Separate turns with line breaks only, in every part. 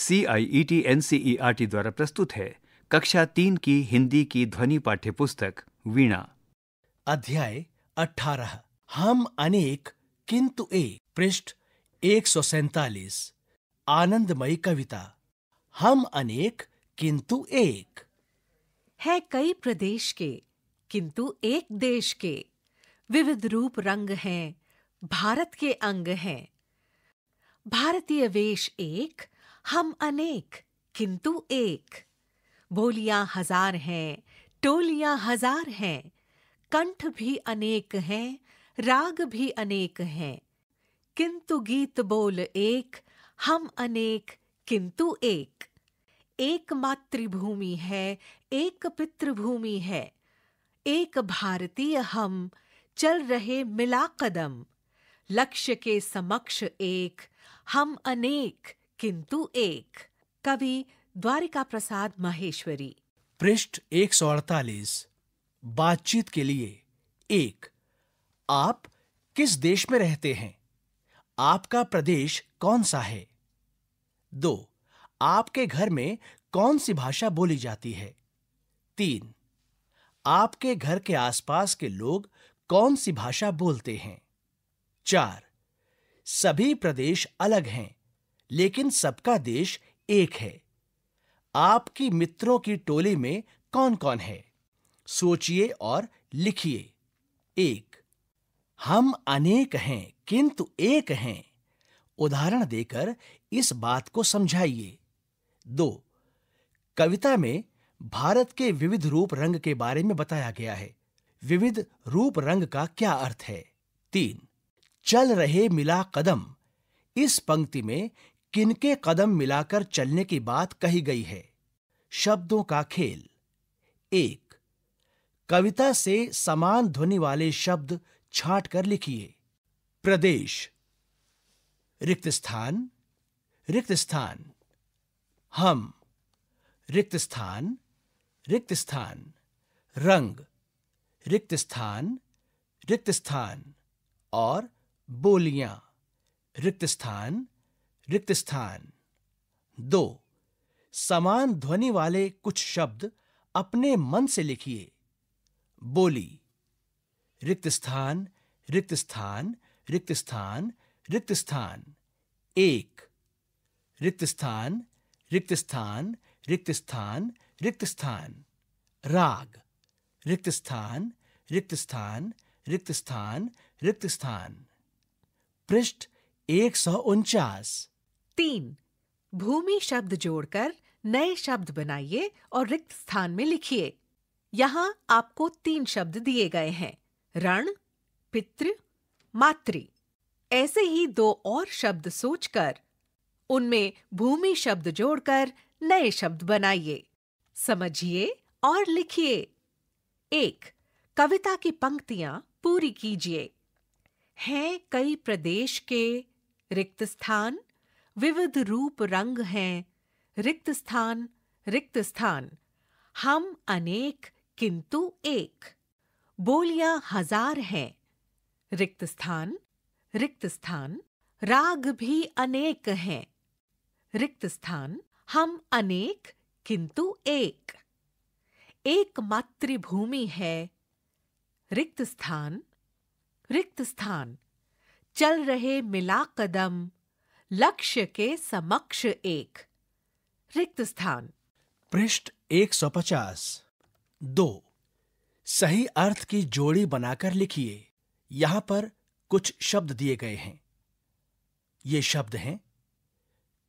C I E T N C E R T द्वारा प्रस्तुत है कक्षा तीन की हिंदी की ध्वनि पाठ्य पुस्तक वीणा अध्याय अठारह हम अनेक किंतु एक पृष्ठ एक सौ सैतालीस आनंदमयी कविता हम अनेक किंतु एक
है कई प्रदेश के किंतु एक देश के विविध रूप रंग हैं भारत के अंग हैं भारतीय वेश एक हम अनेक किंतु एक बोलियां हजार हैं टोलियां हजार हैं कंठ भी अनेक हैं राग भी अनेक हैं किंतु गीत बोल एक हम अनेक किंतु एक एक मातृभूमि है एक पितृभूमि है एक भारतीय हम चल रहे मिला कदम लक्ष्य के समक्ष एक हम अनेक किंतु एक कवि द्वारिका प्रसाद माहेश्वरी पृष्ठ
एक सौ अड़तालीस बातचीत के लिए एक आप किस देश में रहते हैं आपका प्रदेश कौन सा है दो आपके घर में कौन सी भाषा बोली जाती है तीन आपके घर के आसपास के लोग कौन सी भाषा बोलते हैं चार सभी प्रदेश अलग हैं लेकिन सबका देश एक है आपकी मित्रों की टोली में कौन कौन है सोचिए और लिखिए एक हम अनेक हैं किंतु एक हैं उदाहरण देकर इस बात को समझाइए दो कविता में भारत के विविध रूप रंग के बारे में बताया गया है विविध रूप रंग का क्या अर्थ है तीन चल रहे मिला कदम इस पंक्ति में किनके कदम मिलाकर चलने की बात कही गई है शब्दों का खेल एक कविता से समान ध्वनि वाले शब्द छाट कर लिखिए प्रदेश रिक्त स्थान रिक्त स्थान हम रिक्त स्थान रिक्त स्थान रंग रिक्त स्थान रिक्त स्थान और बोलियां रिक्त स्थान रिक्त स्थान दो समान ध्वनि वाले कुछ शब्द अपने मन से लिखिए बोली रिक्त स्थान रिक्त स्थान रिक्त स्थान रिक्त स्थान एक रिक्त स्थान रिक्त स्थान रिक्त स्थान रिक्त स्थान राग रिक्त स्थान रिक्त स्थान रिक्त स्थान रिक्त
स्थान पृष्ठ एक सौ उनचास तीन भूमि शब्द जोड़कर नए शब्द बनाइए और रिक्त स्थान में लिखिए यहाँ आपको तीन शब्द दिए गए हैं रण पितृ मातृ ऐसे ही दो और शब्द सोचकर उनमें भूमि शब्द जोड़कर नए शब्द बनाइए समझिए और लिखिए एक कविता की पंक्तियां पूरी कीजिए हैं कई प्रदेश के रिक्त स्थान विविध रूप रंग हैं रिक्त स्थान रिक्त स्थान हम अनेक किंतु एक बोलियां हजार हैं रिक्त स्थान रिक्त स्थान राग भी अनेक हैं रिक्त स्थान हम अनेक किंतु एक एक मातृभूमि है रिक्त स्थान रिक्त स्थान चल रहे मिला कदम लक्ष्य के समक्ष एक रिक्त स्थान
पृष्ठ 150 दो सही अर्थ की जोड़ी बनाकर लिखिए यहां पर कुछ शब्द दिए गए हैं ये शब्द हैं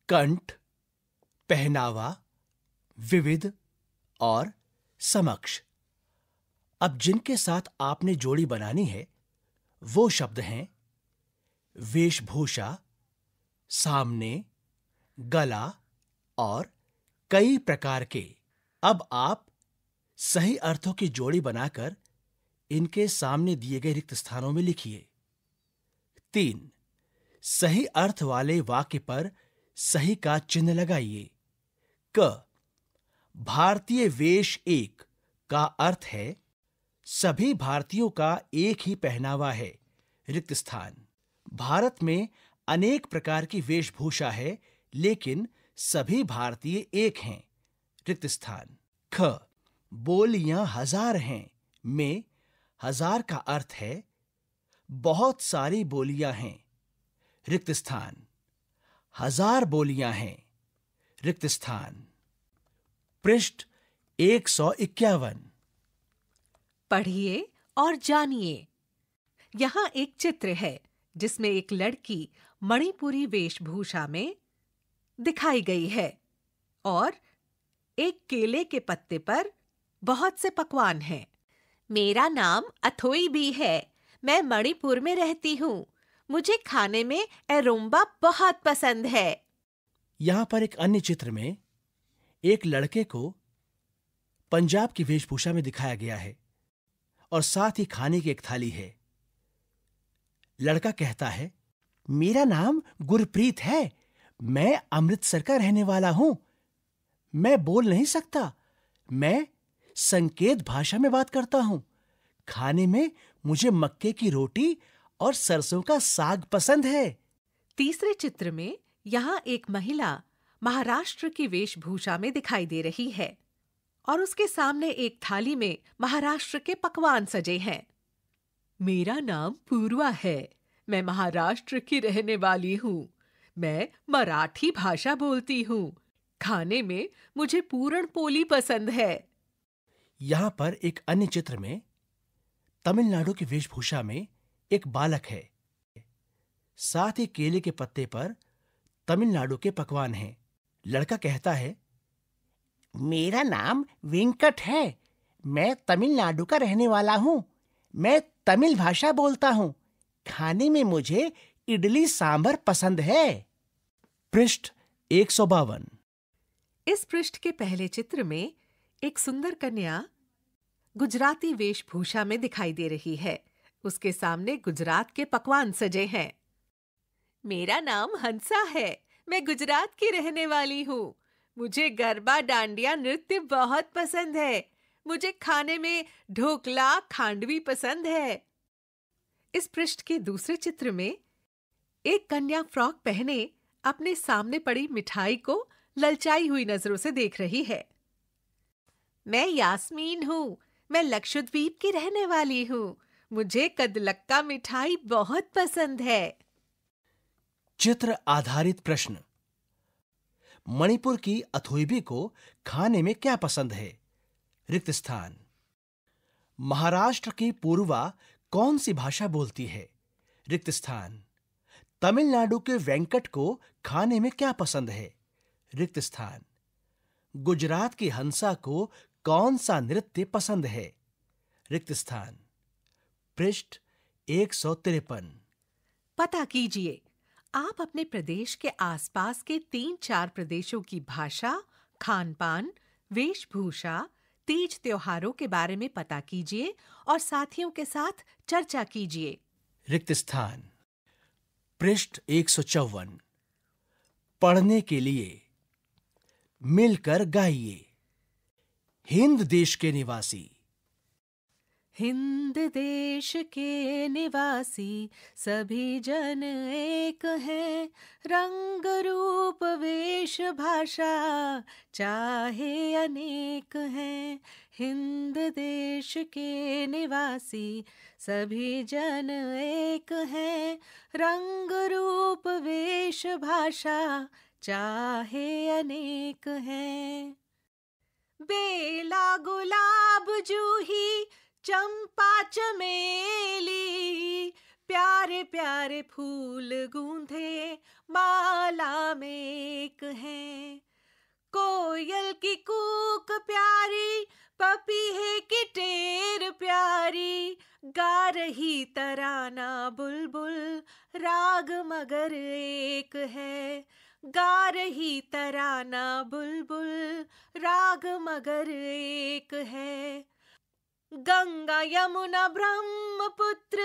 कंठ पहनावा विविध और समक्ष अब जिनके साथ आपने जोड़ी बनानी है वो शब्द हैं वेशभूषा सामने गला और कई प्रकार के अब आप सही अर्थों की जोड़ी बनाकर इनके सामने दिए गए रिक्त स्थानों में लिखिए तीन सही अर्थ वाले वाक्य पर सही का चिन्ह लगाइए क भारतीय वेश एक का अर्थ है सभी भारतीयों का एक ही पहनावा है रिक्त स्थान भारत में अनेक प्रकार की वेशभूषा है लेकिन सभी भारतीय एक हैं रिक्त स्थान ख बोलियां हजार हैं में हजार का अर्थ है बहुत सारी बोलियां हैं रिक्त स्थान हजार बोलियां हैं रिक्त स्थान पृष्ठ एक सौ इक्यावन
पढ़िए और जानिए यहां एक चित्र है जिसमें एक लड़की मणिपुरी वेशभूषा में दिखाई गई है और एक केले के पत्ते पर बहुत से पकवान हैं। मेरा नाम अथोई भी है मैं मणिपुर में रहती हूँ मुझे खाने में एरोम्बा बहुत पसंद है
यहाँ पर एक अन्य चित्र में एक लड़के को पंजाब की वेशभूषा में दिखाया गया है और साथ ही खाने की एक थाली है लड़का कहता है मेरा नाम गुरप्रीत है मैं अमृतसर का रहने वाला हूं मैं बोल नहीं सकता मैं संकेत भाषा में बात करता हूं खाने में मुझे मक्के की रोटी
और सरसों का साग पसंद है तीसरे चित्र में यहाँ एक महिला महाराष्ट्र की वेशभूषा में दिखाई दे रही है और उसके सामने एक थाली में महाराष्ट्र के पकवान सजे हैं मेरा नाम पूर्वा है मैं महाराष्ट्र की रहने वाली हूँ मैं मराठी भाषा बोलती हूँ खाने में मुझे पूरण पोली पसंद है
यहाँ पर एक अन्य चित्र में तमिलनाडु की वेशभूषा में एक बालक है साथ ही केले के पत्ते पर तमिलनाडु के पकवान हैं लड़का कहता है मेरा नाम वेंकट है मैं तमिलनाडु का रहने वाला हूँ मैं तमिल भाषा बोलता हूँ खाने में मुझे इडली सांभर पसंद है पृष्ठ एक सौ बावन
इस पृष्ठ के पहले चित्र में एक सुंदर कन्या गुजराती वेशभूषा में दिखाई दे रही है उसके सामने गुजरात के पकवान सजे हैं मेरा नाम हंसा है मैं गुजरात की रहने वाली हूँ मुझे गरबा डांडिया नृत्य बहुत पसंद है मुझे खाने में ढोकला खांडवी पसंद है इस पृष्ठ के दूसरे चित्र में एक कन्या फ्रॉक पहने अपने सामने पड़ी मिठाई को ललचाई हुई नजरों से देख रही है मैं यास्मीन हूँ मैं लक्षद्वीप की रहने वाली हूँ मुझे कदलक्का मिठाई बहुत पसंद है
चित्र आधारित प्रश्न मणिपुर की अथोईबी को खाने में क्या पसंद है रिक्त स्थान महाराष्ट्र की पूर्वा कौन सी भाषा बोलती है रिक्त स्थान तमिलनाडु के वेंकट को खाने में क्या पसंद है रिक्त स्थान गुजरात की हंसा को कौन सा नृत्य पसंद है रिक्त स्थान पृष्ठ एक सौ तिरपन
पता कीजिए आप अपने प्रदेश के आसपास के तीन चार प्रदेशों की भाषा खान पान वेशभूषा तीज त्योहारों के बारे में पता कीजिए और साथियों के साथ चर्चा कीजिए
रिक्त स्थान पृष्ठ एक पढ़ने के लिए मिलकर गाइए हिंद देश के निवासी
हिंद देश के निवासी सभी जन एक हैं रंग रूप वेश भाषा चाहे अनेक हैं हिंद देश के निवासी सभी जन एक हैं रंग रूप वेश भाषा चाहे अनेक हैं बेला गुलाब जूही चंपा चमेली प्यारे प्यारे फूल गूंधे माला में एक है कोयल की कूक प्यारी पपीहे की टेर प्यारी गा रही तराना बुलबुल राग मगर एक है गा रही तराना बुलबुल राग मगर एक है गंगा यमुना ब्रह्मपुत्र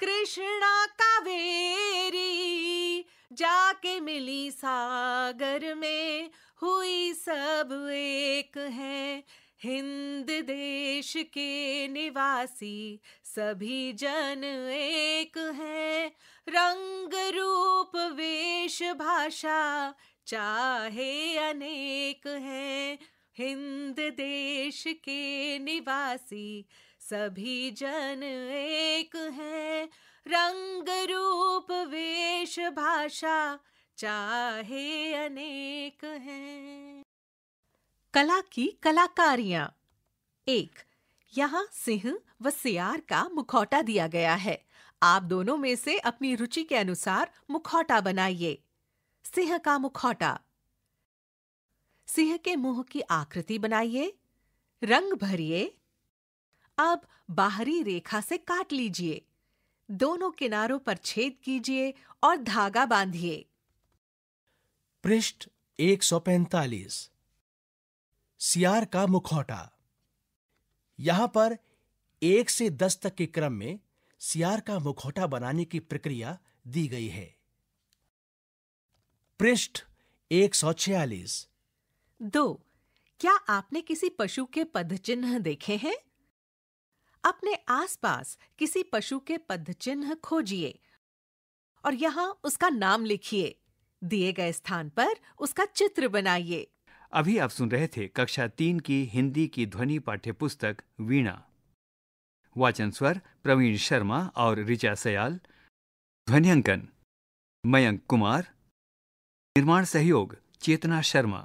कृष्णा कावेरी जाके मिली सागर में हुई सब एक है हिंद देश के निवासी सभी जन एक है रंग रूप वेश भाषा चाहे अनेक है हिंद देश के निवासी सभी जन एक है रंग रूप वेश भाषा चाहे अनेक है कला की कलाकारियां एक यहाँ सिंह व सियार का मुखौटा दिया गया है आप दोनों में से अपनी रुचि के अनुसार मुखौटा बनाइए सिंह का मुखौटा सिंह के मुंह की आकृति बनाइए रंग भरिए अब बाहरी रेखा से काट लीजिए दोनों किनारों पर छेद कीजिए और धागा बांधिए पृष्ठ
145 सियार का मुखौटा यहां पर एक से दस तक के क्रम में सियार का मुखौटा बनाने की प्रक्रिया दी गई है पृष्ठ
146 दो क्या आपने किसी पशु के पदचिन्ह देखे हैं अपने आसपास किसी पशु के पदचिन्ह खोजिए और यहाँ उसका नाम लिखिए दिए गए स्थान पर उसका चित्र बनाइए
अभी आप सुन रहे थे कक्षा तीन की हिंदी की ध्वनि पाठ्य पुस्तक वीणा वाचन स्वर प्रवीण शर्मा और ऋचा सयाल ध्वनियांकन मयंक कुमार निर्माण सहयोग चेतना शर्मा